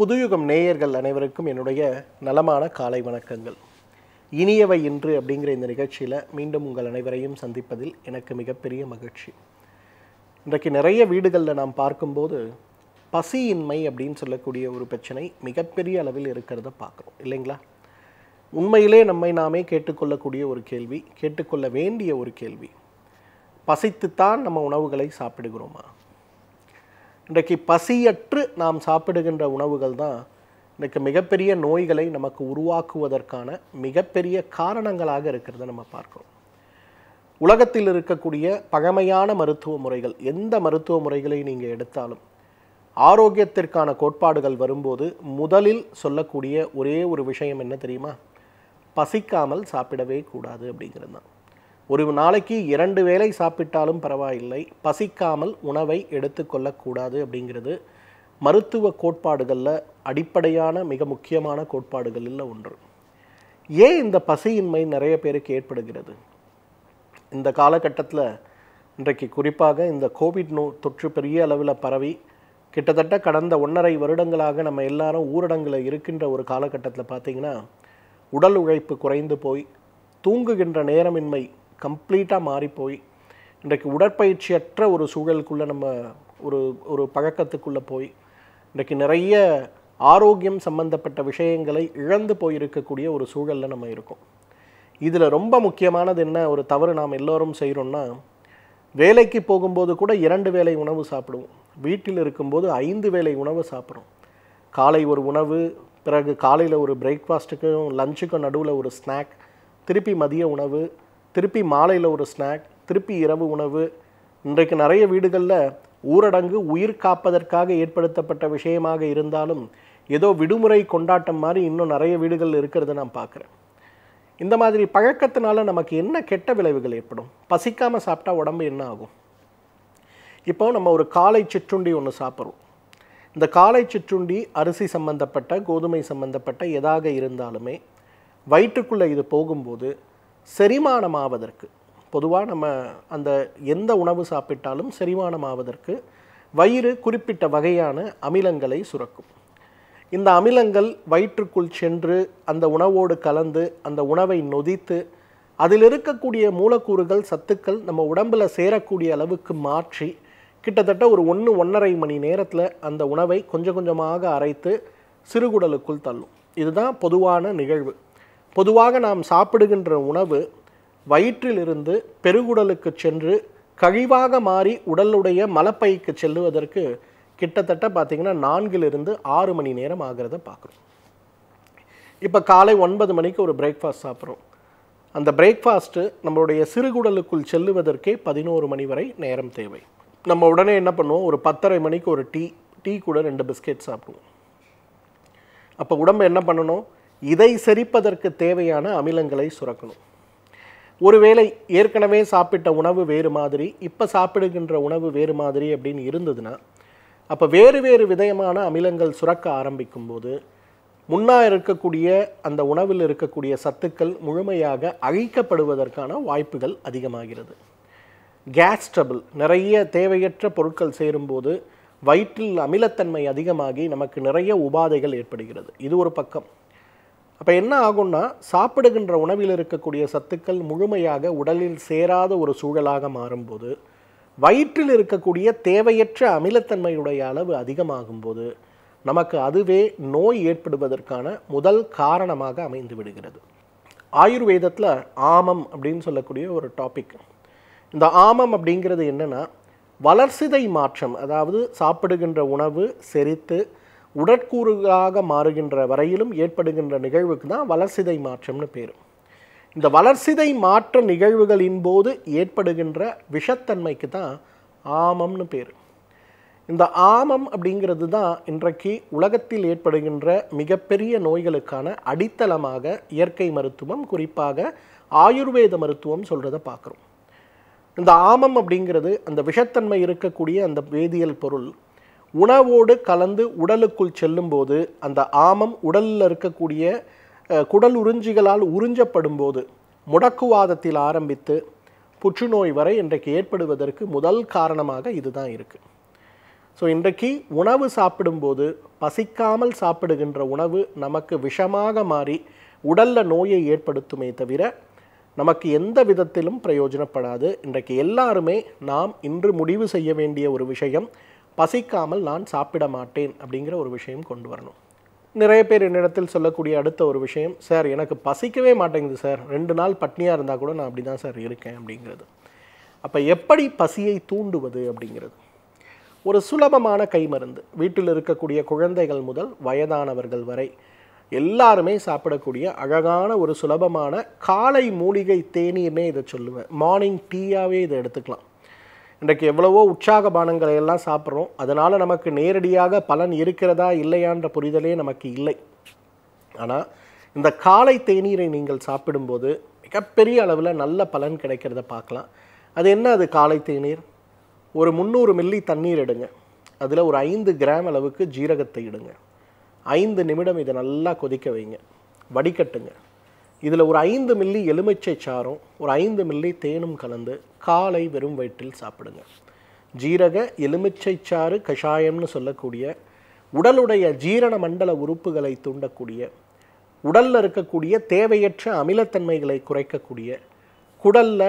புதுயுகம் நேயர்கள் அனைவருக்கும் என்னுடைய நலமான காலை வணக்கங்கள் இனியவை இன்று அப்படிங்கிற இந்த நிகழ்ச்சியில் மீண்டும் உங்கள் அனைவரையும் சந்திப்பதில் எனக்கு மிகப்பெரிய மகிழ்ச்சி இன்றைக்கு நிறைய வீடுகளில் நாம் பார்க்கும்போது பசியின்மை அப்படின்னு சொல்லக்கூடிய ஒரு பிரச்சனை மிகப்பெரிய அளவில் இருக்கிறத பார்க்குறோம் இல்லைங்களா உண்மையிலே நம்மை நாமே கேட்டுக்கொள்ளக்கூடிய ஒரு கேள்வி கேட்டுக்கொள்ள வேண்டிய ஒரு கேள்வி பசித்துத்தான் நம்ம உணவுகளை சாப்பிடுகிறோமா இன்றைக்கு பசியற்று நாம் சாப்பிடுகின்ற உணவுகள் தான் இன்றைக்கு மிகப்பெரிய நோய்களை நமக்கு உருவாக்குவதற்கான மிகப்பெரிய காரணங்களாக இருக்கிறத நம்ம பார்க்குறோம் உலகத்தில் இருக்கக்கூடிய பகமையான மருத்துவ முறைகள் எந்த மருத்துவ முறைகளை நீங்கள் எடுத்தாலும் ஆரோக்கியத்திற்கான கோட்பாடுகள் வரும்போது முதலில் சொல்லக்கூடிய ஒரே ஒரு விஷயம் என்ன தெரியுமா பசிக்காமல் சாப்பிடவே கூடாது அப்படிங்கிறது தான் ஒரு நாளைக்கு இரண்டு வேளை சாப்பிட்டாலும் பரவாயில்லை பசிக்காமல் உணவை எடுத்துக்கொள்ளக்கூடாது அப்படிங்கிறது மருத்துவ கோட்பாடுகளில் அடிப்படையான மிக முக்கியமான கோட்பாடுகளில் ஒன்று ஏன் இந்த பசியின்மை நிறைய பேருக்கு ஏற்படுகிறது இந்த காலகட்டத்தில் இன்றைக்கு குறிப்பாக இந்த கோவிட் நோ தொற்று பெரிய அளவில் பரவி கிட்டத்தட்ட கடந்த ஒன்றரை வருடங்களாக நம்ம எல்லாரும் ஊரடங்கில் இருக்கின்ற ஒரு காலகட்டத்தில் பார்த்திங்கன்னா உடல் உழைப்பு குறைந்து போய் தூங்குகின்ற நேரமின்மை கம்ப்ளீட்டாக மாறி போய் இன்றைக்கு உடற்பயிற்சியற்ற ஒரு சூழலுக்குள்ளே நம்ம ஒரு ஒரு பழக்கத்துக்குள்ளே போய் இன்றைக்கு நிறைய ஆரோக்கியம் சம்பந்தப்பட்ட விஷயங்களை இழந்து போயிருக்கக்கூடிய ஒரு சூழலில் நம்ம இருக்கோம் இதில் ரொம்ப முக்கியமானது என்ன ஒரு தவறு நாம் எல்லோரும் செய்கிறோம்னா வேலைக்கு போகும்போது கூட இரண்டு வேலை உணவு சாப்பிடுவோம் வீட்டில் இருக்கும்போது ஐந்து வேலை உணவு சாப்பிட்றோம் காலை ஒரு உணவு பிறகு காலையில் ஒரு பிரேக்ஃபாஸ்ட்டுக்கும் லஞ்சுக்கும் நடுவில் ஒரு ஸ்நாக் திருப்பி மதிய உணவு திருப்பி மாலையில் ஒரு ஸ்நாக் திருப்பி இரவு உணவு இன்றைக்கு நிறைய வீடுகளில் ஊரடங்கு உயிர் காப்பதற்காக ஏற்படுத்தப்பட்ட விஷயமாக இருந்தாலும் ஏதோ விடுமுறை கொண்டாட்டம் மாதிரி இன்னும் நிறைய வீடுகள் இருக்கிறத நான் பார்க்குறேன் இந்த மாதிரி பழக்கத்தினால நமக்கு என்ன கெட்ட விளைவுகள் ஏற்படும் பசிக்காமல் சாப்பிட்டா உடம்பு என்ன ஆகும் இப்போ நம்ம ஒரு காலை சிற்றுண்டி ஒன்று சாப்பிட்றோம் இந்த காலை சிற்றுண்டி அரிசி சம்பந்தப்பட்ட கோதுமை சம்பந்தப்பட்ட எதாக இருந்தாலுமே வயிற்றுக்குள்ளே இது போகும்போது செரிமானமாவதற்கு பொதுவாக நம்ம அந்த எந்த உணவு சாப்பிட்டாலும் செரிமானமாவதற்கு வயிறு குறிப்பிட்ட வகையான அமிலங்களை சுரக்கும் இந்த அமிலங்கள் வயிற்றுக்குள் சென்று அந்த உணவோடு கலந்து அந்த உணவை நொதித்து அதில் இருக்கக்கூடிய மூலக்கூறுகள் சத்துக்கள் நம்ம உடம்பில் சேரக்கூடிய அளவுக்கு மாற்றி கிட்டத்தட்ட ஒரு ஒன்று ஒன்றரை மணி நேரத்தில் அந்த உணவை கொஞ்சம் கொஞ்சமாக அரைத்து சிறுகுடலுக்குள் தள்ளும் இதுதான் பொதுவான நிகழ்வு பொதுவாக நாம் சாப்பிடுகின்ற உணவு வயிற்றிலிருந்து பெருகுடலுக்கு சென்று கழிவாக மாறி உடலுடைய மலப்பைக்கு செல்லுவதற்கு கிட்டத்தட்ட பார்த்திங்கன்னா நான்கிலிருந்து ஆறு மணி நேரம் ஆகிறத பார்க்குறோம் இப்போ காலை ஒன்பது மணிக்கு ஒரு பிரேக்ஃபாஸ்ட் சாப்பிட்றோம் அந்த பிரேக்ஃபாஸ்ட்டு நம்மளுடைய சிறுகுடலுக்குள் செல்லுவதற்கே பதினோரு மணி வரை நேரம் தேவை நம்ம உடனே என்ன பண்ணுவோம் ஒரு பத்தரை மணிக்கு ஒரு டீ டீ கூட ரெண்டு பிஸ்கெட் சாப்பிடுவோம் அப்போ உடம்பு என்ன பண்ணணும் இதை செரிப்பதற்கு தேவையான அமிலங்களை சுரக்கணும் ஒருவேளை ஏற்கனவே சாப்பிட்ட உணவு வேறு மாதிரி இப்போ சாப்பிடுகின்ற உணவு வேறு மாதிரி அப்படின்னு இருந்ததுன்னா அப்போ வேறு வேறு விதமான அமிலங்கள் சுரக்க ஆரம்பிக்கும் போது இருக்கக்கூடிய அந்த உணவில் இருக்கக்கூடிய சத்துக்கள் முழுமையாக அழிக்கப்படுவதற்கான வாய்ப்புகள் அதிகமாகிறது கேஸ் ட்ரபிள் நிறைய தேவையற்ற பொருட்கள் சேரும்போது வயிற்றில் அமிலத்தன்மை அதிகமாகி நமக்கு நிறைய உபாதைகள் ஏற்படுகிறது இது ஒரு பக்கம் அப்போ என்ன ஆகும்னா சாப்பிடுகின்ற உணவில் இருக்கக்கூடிய சத்துக்கள் முழுமையாக உடலில் சேராத ஒரு சூழலாக மாறும்போது வயிற்றில் இருக்கக்கூடிய தேவையற்ற அமிலத்தன்மையுடைய அளவு அதிகமாகும்போது நமக்கு அதுவே நோய் ஏற்படுவதற்கான முதல் காரணமாக அமைந்து விடுகிறது ஆயுர்வேதத்தில் ஆமம் அப்படின்னு சொல்லக்கூடிய ஒரு டாபிக் இந்த ஆமம் அப்படிங்கிறது என்னென்னா வளர்சிதை மாற்றம் அதாவது சாப்பிடுகின்ற உணவு செரித்து உடற்கூறுகளாக மாறுகின்ற வரையிலும் ஏற்படுகின்ற நிகழ்வுக்கு தான் வளர்சிதை மாற்றம்னு பேர் இந்த வளர்சிதை மாற்ற நிகழ்வுகளின் போது ஏற்படுகின்ற விஷத்தன்மைக்கு தான் ஆமம்னு பேர் இந்த ஆமம் அப்படிங்கிறது தான் இன்றைக்கு உலகத்தில் ஏற்படுகின்ற மிகப்பெரிய நோய்களுக்கான அடித்தளமாக இயற்கை மருத்துவம் குறிப்பாக ஆயுர்வேத மருத்துவம் சொல்கிறத பார்க்குறோம் இந்த ஆமம் அப்படிங்கிறது அந்த விஷத்தன்மை இருக்கக்கூடிய அந்த வேதியியல் பொருள் உணவோடு கலந்து உடலுக்குள் செல்லும்போது அந்த ஆமம் உடலில் இருக்கக்கூடிய குடல் உறிஞ்சிகளால் உறிஞ்சப்படும் போது முடக்குவாதத்தில் ஆரம்பித்து புற்றுநோய் வரை இன்றைக்கு ஏற்படுவதற்கு முதல் காரணமாக இதுதான் இருக்குது ஸோ இன்றைக்கு உணவு சாப்பிடும்போது பசிக்காமல் சாப்பிடுகின்ற உணவு நமக்கு விஷமாக மாறி உடலில் நோயை ஏற்படுத்துமே தவிர நமக்கு எந்த விதத்திலும் பிரயோஜனப்படாது இன்றைக்கு எல்லாருமே நாம் இன்று முடிவு செய்ய வேண்டிய ஒரு விஷயம் பசிக்காமல் நான் சாப்பிட மாட்டேன் அப்படிங்கிற ஒரு விஷயம் கொண்டு வரணும் நிறைய பேர் என்னிடத்தில் சொல்லக்கூடிய அடுத்த ஒரு விஷயம் சார் எனக்கு பசிக்கவே மாட்டேங்குது சார் ரெண்டு நாள் பட்னியாக இருந்தால் கூட நான் அப்படி தான் சார் இருக்கேன் அப்படிங்கிறது அப்போ எப்படி பசியை தூண்டுவது அப்படிங்கிறது ஒரு சுலபமான கைமருந்து வீட்டில் இருக்கக்கூடிய குழந்தைகள் முதல் வயதானவர்கள் வரை எல்லாருமே சாப்பிடக்கூடிய அழகான ஒரு சுலபமான காலை மூலிகை தேநீர்னே இதை சொல்லுவேன் மார்னிங் டீயாகவே இதை எடுத்துக்கலாம் இன்றைக்கு எவ்வளவோ உற்சாக பானங்களை எல்லாம் சாப்பிட்றோம் அதனால் நமக்கு நேரடியாக பலன் இருக்கிறதா இல்லையான்ற புரிதலே நமக்கு இல்லை ஆனால் இந்த காலை தேநீரை நீங்கள் சாப்பிடும்போது மிகப்பெரிய அளவில் நல்ல பலன் கிடைக்கிறத பார்க்கலாம் அது என்ன அது காலை தேநீர் ஒரு முந்நூறு மில்லி தண்ணீர் எடுங்க அதில் ஒரு ஐந்து கிராம் அளவுக்கு ஜீரகத்தை இடுங்க ஐந்து நிமிடம் இதை நல்லா கொதிக்க வைங்க வடிகட்டுங்க இதில் ஒரு ஐந்து மில்லி எலுமிச்சை சாரும் ஒரு ஐந்து மில்லி தேனும் கலந்து காலை வெறும் வயிற்றில் சாப்பிடுங்க ஜீரக எலுமிச்சை சாறு கஷாயம்னு சொல்லக்கூடிய உடலுடைய ஜீரண மண்டல உறுப்புகளை தூண்டக்கூடிய உடலில் இருக்கக்கூடிய தேவையற்ற அமிலத்தன்மைகளை குறைக்கக்கூடிய குடலில்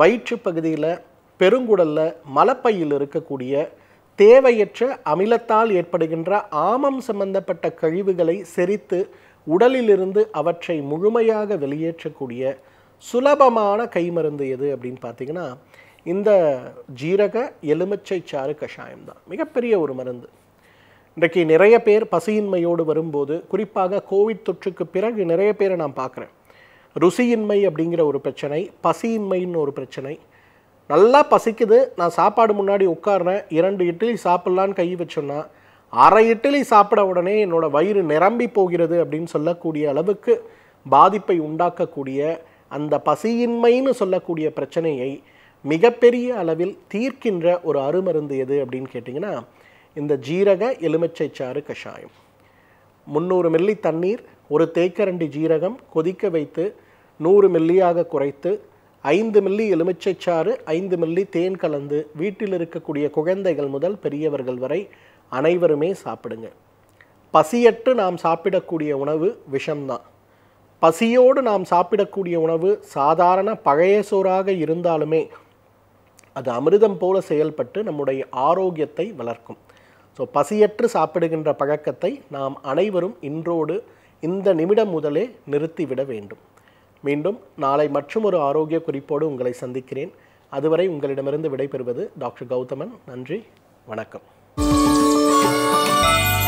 வயிற்று பகுதியில் பெருங்குடலில் மலப்பையில் இருக்கக்கூடிய தேவையற்ற அமிலத்தால் ஏற்படுகின்ற ஆமம் சம்பந்தப்பட்ட கழிவுகளை செரித்து உடலிலிருந்து அவற்றை முழுமையாக வெளியேற்றக்கூடிய சுலபமான கைமருந்து எது அப்படின்னு பார்த்தீங்கன்னா இந்த ஜீரக எலுமிச்சை சாறு கஷாயம் தான் மிகப்பெரிய ஒரு மருந்து இன்றைக்கு நிறைய பேர் பசியின்மையோடு வரும்போது குறிப்பாக கோவிட் தொற்றுக்கு பிறகு நிறைய பேரை நான் பார்க்குறேன் ருசியின்மை அப்படிங்கிற ஒரு பிரச்சனை பசியின்மைன்னு ஒரு பிரச்சனை நல்லா பசிக்குது நான் சாப்பாடு முன்னாடி உட்காடுறேன் இரண்டு இட்லி சாப்பிட்லான்னு கை வச்சோன்னா அரை இட்லி சாப்பிட உடனே என்னோடய வயிறு நிரம்பி போகிறது அப்படின்னு சொல்லக்கூடிய அளவுக்கு பாதிப்பை உண்டாக்கக்கூடிய அந்த பசியின்மைன்னு சொல்லக்கூடிய பிரச்சனையை மிகப்பெரிய அளவில் தீர்க்கின்ற ஒரு அருமருந்து எது அப்படின்னு கேட்டிங்கன்னா இந்த ஜீரக எலுமிச்சை சாறு கஷாயம் முந்நூறு மில்லி தண்ணீர் ஒரு தேக்கரண்டி ஜீரகம் கொதிக்க வைத்து நூறு மில்லியாக குறைத்து ஐந்து மில்லி எலுமிச்சை சாறு ஐந்து மில்லி தேன் கலந்து வீட்டில் இருக்கக்கூடிய குழந்தைகள் முதல் பெரியவர்கள் வரை அனைவருமே சாப்பிடுங்க பசியற்று நாம் சாப்பிடக்கூடிய உணவு விஷம்தான் பசியோடு நாம் சாப்பிடக்கூடிய உணவு சாதாரண பழைய சோறாக இருந்தாலுமே அது அமிர்தம் போல செயல்பட்டு நம்முடைய ஆரோக்கியத்தை வளர்க்கும் ஸோ பசியற்று சாப்பிடுகின்ற பழக்கத்தை நாம் அனைவரும் இன்றோடு இந்த நிமிடம் முதலே நிறுத்திவிட வேண்டும் மீண்டும் நாளை மற்றும் ஒரு ஆரோக்கிய குறிப்போடு உங்களை சந்திக்கிறேன் அதுவரை உங்களிடமிருந்து விடைபெறுவது டாக்டர் கௌதமன் நன்றி வணக்கம் Bye.